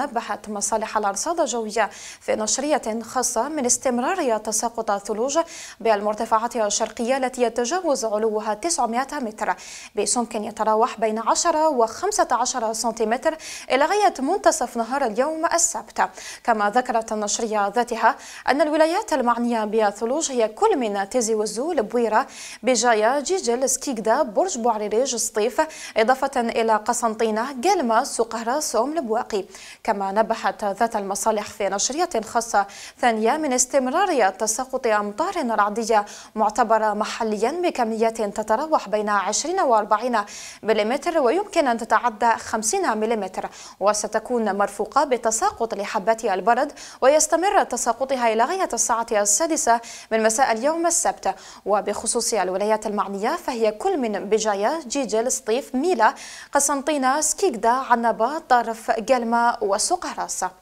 نبهت مصالح الأرصاد الجوية في نشرية خاصة من استمرار تساقط الثلوج بالمرتفعات الشرقية التي يتجاوز علوها 900 متر بسمك يتراوح بين 10 و 15 سنتيمتر إلى غاية منتصف نهار اليوم السبت كما ذكرت النشرية ذاتها أن الولايات المعنية بالثلوج هي كل من تيزي وزو لبويرة بجايا جيجل سكيكدا برج بوعريريج سطيف إضافة إلى قسنطينة جلما سقهرة سوم البواقي كما نبحت ذات المصالح في نشرية خاصة ثانية من استمرار تساقط أمطار رعدية معتبرة محليا بكميات تتراوح بين 20 و 40 ملم ويمكن أن تتعدى 50 ملم وستكون مرفوقة بتساقط لحبات البرد ويستمر تساقطها إلى غاية الساعة السادسة من مساء اليوم السبت وبخصوص الولايات المعنية فهي كل من بجاية جيجل سطيف ميلا قسنطينة سكيكدا عنبة طرف و والسوق هراسه